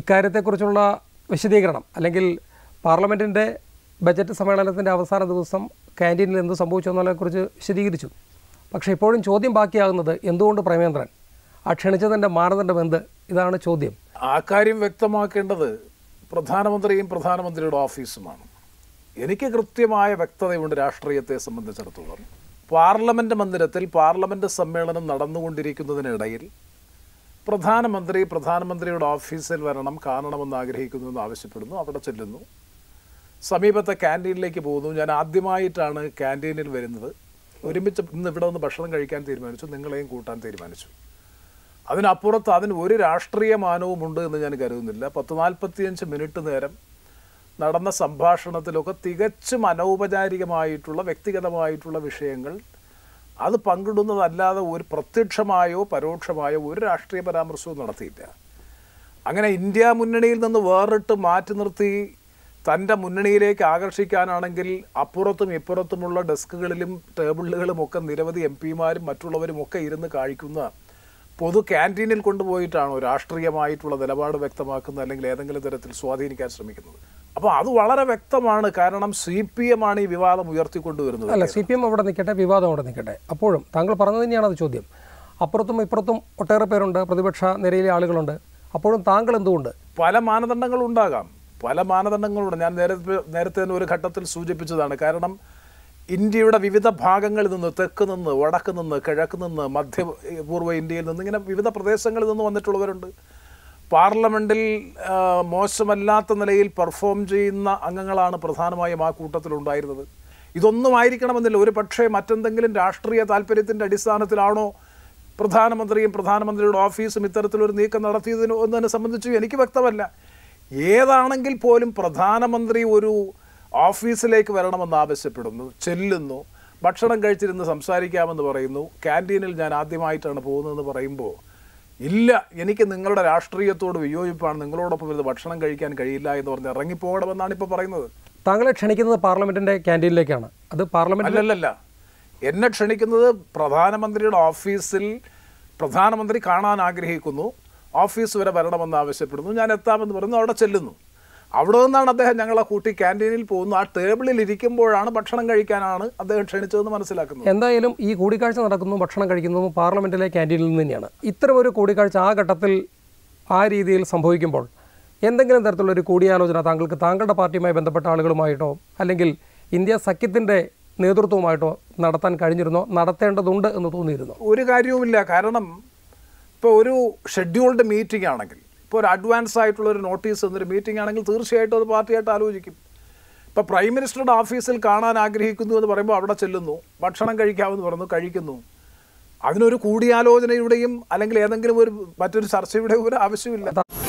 ഇക്കാര്യത്തെക്കുറിച്ചുള്ള വിശദീകരണം അല്ലെങ്കിൽ പാർലമെൻറ്റിൻ്റെ ബജറ്റ് സമ്മേളനത്തിൻ്റെ അവസാന ദിവസം ക്യാൻറ്റീനിൽ എന്ത് സംഭവിച്ചു എന്നുള്ളതിനെക്കുറിച്ച് വിശദീകരിച്ചു പക്ഷേ ഇപ്പോഴും ചോദ്യം ബാക്കിയാകുന്നത് എന്തുകൊണ്ട് പ്രേമേന്ദ്രൻ ആ ക്ഷണിച്ചതിൻ്റെ മാനദണ്ഡം എന്ത് ഇതാണ് ചോദ്യം ആ കാര്യം വ്യക്തമാക്കേണ്ടത് പ്രധാനമന്ത്രിയും പ്രധാനമന്ത്രിയുടെ ഓഫീസുമാണ് എനിക്ക് കൃത്യമായ വ്യക്തതയുണ്ട് രാഷ്ട്രീയത്തെ സംബന്ധിച്ചിടത്തോളം പാർലമെൻറ്റ് മന്ദിരത്തിൽ പാർലമെൻറ്റ് സമ്മേളനം നടന്നുകൊണ്ടിരിക്കുന്നതിനിടയിൽ പ്രധാനമന്ത്രി പ്രധാനമന്ത്രിയുടെ ഓഫീസിൽ വരണം കാണണമെന്ന് ആഗ്രഹിക്കുന്നു എന്ന് ആവശ്യപ്പെടുന്നു അവിടെ ചെല്ലുന്നു സമീപത്തെ ക്യാൻറ്റീനിലേക്ക് പോകുന്നു ഞാൻ ആദ്യമായിട്ടാണ് ക്യാൻറ്റീനിൽ വരുന്നത് ഒരുമിച്ച് ഇന്ന് ഇവിടെ നിന്ന് ഭക്ഷണം കഴിക്കാൻ തീരുമാനിച്ചു നിങ്ങളെയും കൂട്ടാൻ തീരുമാനിച്ചു അതിനപ്പുറത്ത് അതിന് ഒരു രാഷ്ട്രീയ മാനവുമുണ്ട് എന്ന് ഞാൻ കരുതുന്നില്ല പത്ത് നാൽപ്പത്തിയഞ്ച് മിനിറ്റ് നേരം നടന്ന സംഭാഷണത്തിലൊക്കെ തികച്ചും അനൗപചാരികമായിട്ടുള്ള വ്യക്തിഗതമായിട്ടുള്ള വിഷയങ്ങൾ അത് പങ്കിടുന്നതല്ലാതെ ഒരു പ്രത്യക്ഷമായോ പരോക്ഷമായോ ഒരു രാഷ്ട്രീയ പരാമർശവും നടത്തിയില്ല അങ്ങനെ ഇന്ത്യ മുന്നണിയിൽ നിന്ന് വേറിട്ട് മാറ്റി നിർത്തി തൻ്റെ മുന്നണിയിലേക്ക് ആകർഷിക്കാനാണെങ്കിൽ അപ്പുറത്തും ഇപ്പുറത്തുമുള്ള ഡെസ്കുകളിലും ടേബിളുകളും ഒക്കെ നിരവധി എം പിമാരും മറ്റുള്ളവരും ഒക്കെ ഇരുന്ന് കാഴിക്കുന്ന പൊതു ക്യാൻറ്റീനിൽ കൊണ്ടുപോയിട്ടാണോ രാഷ്ട്രീയമായിട്ടുള്ള നിലപാട് വ്യക്തമാക്കുന്നത് അല്ലെങ്കിൽ ഏതെങ്കിലും തരത്തിൽ സ്വാധീനിക്കാൻ ശ്രമിക്കുന്നത് അപ്പോൾ അത് വളരെ വ്യക്തമാണ് കാരണം സി പി എം ആണ് ഈ വിവാദം ഉയർത്തിക്കൊണ്ടുവരുന്നത് അല്ല സി പി എം അവിടെ നിൽക്കട്ടെ വിവാദം അവിടെ നിൽക്കട്ടെ അപ്പോഴും താങ്കൾ പറഞ്ഞത് തന്നെയാണ് അത് ചോദ്യം അപ്പുറത്തും ഇപ്പുറത്തും ഒട്ടേറെ പേരുണ്ട് പ്രതിപക്ഷ നിരയിലെ ആളുകളുണ്ട് അപ്പോഴും താങ്കൾ എന്തുകൊണ്ട് പല മാനദണ്ഡങ്ങൾ ഉണ്ടാകാം പല മാനദണ്ഡങ്ങളുണ്ട് ഞാൻ നേരത്തെ നേരത്തെ തന്നെ ഒരു ഘട്ടത്തിൽ സൂചിപ്പിച്ചതാണ് കാരണം ഇന്ത്യയുടെ വിവിധ ഭാഗങ്ങളിൽ നിന്ന് തെക്ക് നിന്ന് വടക്ക് നിന്ന് കിഴക്ക് നിന്ന് മധ്യപൂർവ്വ ഇന്ത്യയിൽ നിന്ന് ഇങ്ങനെ വിവിധ പ്രദേശങ്ങളിൽ നിന്ന് വന്നിട്ടുള്ളവരുണ്ട് പാർലമെൻറ്റിൽ മോശമല്ലാത്ത നിലയിൽ പെർഫോം ചെയ്യുന്ന അംഗങ്ങളാണ് പ്രധാനമായും ആ കൂട്ടത്തിലുണ്ടായിരുന്നത് ഇതൊന്നും ആയിരിക്കണമെന്നില്ല ഒരു പക്ഷേ മറ്റെന്തെങ്കിലും രാഷ്ട്രീയ താല്പര്യത്തിൻ്റെ അടിസ്ഥാനത്തിലാണോ പ്രധാനമന്ത്രിയും പ്രധാനമന്ത്രിയുടെ ഓഫീസും ഇത്തരത്തിലൊരു നീക്കം നടത്തിയതിനോ എന്നതിനെ സംബന്ധിച്ച് എനിക്ക് വ്യക്തമല്ല ഏതാണെങ്കിൽ പോലും പ്രധാനമന്ത്രി ഒരു ഓഫീസിലേക്ക് വരണമെന്ന് ആവശ്യപ്പെടുന്നു ചെല്ലുന്നു ഭക്ഷണം കഴിച്ചിരുന്ന് സംസാരിക്കാമെന്ന് പറയുന്നു ക്യാൻറ്റീനിൽ ഞാൻ ആദ്യമായിട്ടാണ് പോകുന്നതെന്ന് പറയുമ്പോൾ ഇല്ല എനിക്ക് നിങ്ങളുടെ രാഷ്ട്രീയത്തോട് വിയോജിപ്പാണ് നിങ്ങളോടൊപ്പം ഇത് ഭക്ഷണം കഴിക്കാൻ കഴിയില്ല എന്ന് പറഞ്ഞ് ഇറങ്ങിപ്പോകണമെന്നാണ് ഇപ്പോൾ പറയുന്നത് താങ്കളെ ക്ഷണിക്കുന്നത് പാർലമെന്റിന്റെ ക്യാൻറ്റീനിലേക്കാണ് അത് പാർലമെന്റ് അല്ലല്ല എന്നെ ക്ഷണിക്കുന്നത് പ്രധാനമന്ത്രിയുടെ ഓഫീസിൽ പ്രധാനമന്ത്രി കാണാൻ ആഗ്രഹിക്കുന്നു ഓഫീസ് വരെ വരണമെന്ന് ആവശ്യപ്പെടുന്നു ഞാൻ എത്താമെന്ന് പറയുന്നു അവിടെ ചെല്ലുന്നു അവിടെ നിന്നാണ് അദ്ദേഹം ഞങ്ങളെ കൂട്ടി ക്യാൻറ്റീനിൽ പോകുന്നു ആ ടേബിളിൽ ഇരിക്കുമ്പോഴാണ് ഭക്ഷണം കഴിക്കാനാണ് അദ്ദേഹം ക്ഷണിച്ചതെന്ന് മനസ്സിലാക്കുന്നത് എന്തായാലും ഈ കൂടിക്കാഴ്ച നടക്കുന്നു ഭക്ഷണം കഴിക്കുന്നു പാർലമെൻറ്റിലെ ക്യാൻറ്റീനിൽ നിന്ന് തന്നെയാണ് ഇത്തരം ഒരു കൂടിക്കാഴ്ച ആ ഘട്ടത്തിൽ ആ രീതിയിൽ സംഭവിക്കുമ്പോൾ എന്തെങ്കിലും തരത്തിലുള്ള ഒരു കൂടിയാലോചന താങ്കൾക്ക് താങ്കളുടെ പാർട്ടിയുമായി ബന്ധപ്പെട്ട ആളുകളുമായിട്ടോ അല്ലെങ്കിൽ ഇന്ത്യ സഖ്യത്തിൻ്റെ നേതൃത്വവുമായിട്ടോ നടത്താൻ കഴിഞ്ഞിരുന്നോ നടത്തേണ്ടതുണ്ട് എന്ന് തോന്നിയിരുന്നു ഒരു കാര്യവുമില്ല കാരണം ഇപ്പോൾ ഒരു ഷെഡ്യൂൾഡ് മീറ്റിംഗ് ആണെങ്കിൽ ഇപ്പോൾ ഒരു അഡ്വാൻസ് ആയിട്ടുള്ള ഒരു നോട്ടീസ് എന്നൊരു മീറ്റിംഗ് ആണെങ്കിൽ തീർച്ചയായിട്ടും അത് പാർട്ടിയായിട്ട് ആലോചിക്കും ഇപ്പോൾ പ്രൈം മിനിസ്റ്ററുടെ ഓഫീസിൽ കാണാൻ ആഗ്രഹിക്കുന്നു എന്ന് പറയുമ്പോൾ അവിടെ ചെല്ലുന്നു ഭക്ഷണം കഴിക്കാമെന്ന് പറഞ്ഞു കഴിക്കുന്നു അതിനൊരു കൂടിയാലോചനയുടെയും അല്ലെങ്കിൽ ഏതെങ്കിലും ഒരു മറ്റൊരു ചർച്ചയുടെയും ഒരു ആവശ്യമില്ല